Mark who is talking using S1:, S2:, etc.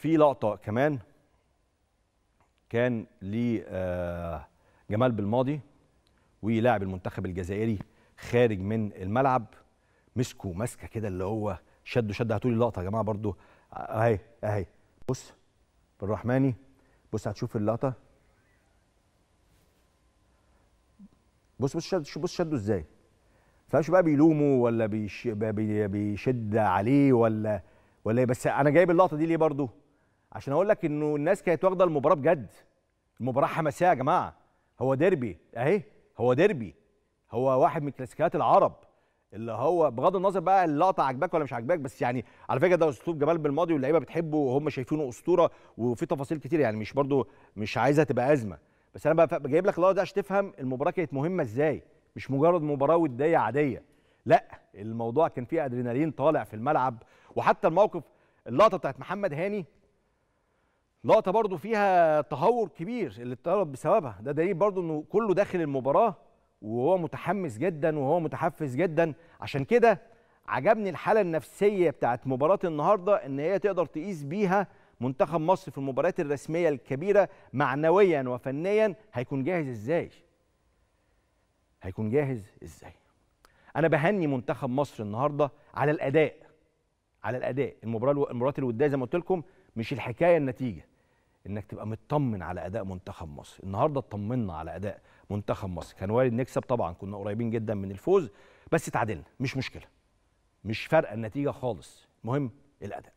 S1: في لقطه كمان كان لجمال آه، بالماضي ولاعب المنتخب الجزائري خارج من الملعب مسكه ماسكه كده اللي هو شده شده هاتوا لي يا جماعه برده اهي اهي بص بالرحماني بص هتشوف اللقطه بص بص شد بص شده ازاي فمش بقى بيلومه ولا بيش بيشد عليه ولا ولا إيه؟ بس انا جايب اللقطه دي ليه برده عشان اقول لك انه الناس كانت واخده المباراه بجد المباراه حماسيه يا جماعه هو ديربي اهي هو ديربي هو واحد من كلاسيكيات العرب اللي هو بغض النظر بقى اللقطه عجبك ولا مش عجبك بس يعني على فكره ده اسلوب جمال بالماضي واللعيبه بتحبه وهم شايفينه اسطوره وفي تفاصيل كتير يعني مش برضو مش عايزها تبقى ازمه بس انا بقى جايب لك اللقطه دي عشان تفهم المباراه كانت مهمه ازاي مش مجرد مباراه وديه عاديه لا الموضوع كان فيه ادرينالين طالع في الملعب وحتى الموقف اللقطه بتاعت محمد هاني لقطه برضو فيها تهور كبير اللي اتطرد بسببها ده دليل برضو انه كله داخل المباراه وهو متحمس جدا وهو متحفز جدا عشان كده عجبني الحاله النفسيه بتاعت مباراه النهارده ان هي تقدر تقيس بيها منتخب مصر في المباريات الرسميه الكبيره معنويا وفنيا هيكون جاهز ازاي هيكون جاهز ازاي انا بهني منتخب مصر النهارده على الاداء على الاداء المباراه المباريات الوديه زي ما قلت لكم مش الحكايه النتيجه انك تبقى مطمن على اداء منتخب مصر النهارده اطمنا على اداء منتخب مصر كان وارد نكسب طبعا كنا قريبين جدا من الفوز بس تعادلنا مش مشكله مش فارقه النتيجه خالص المهم الاداء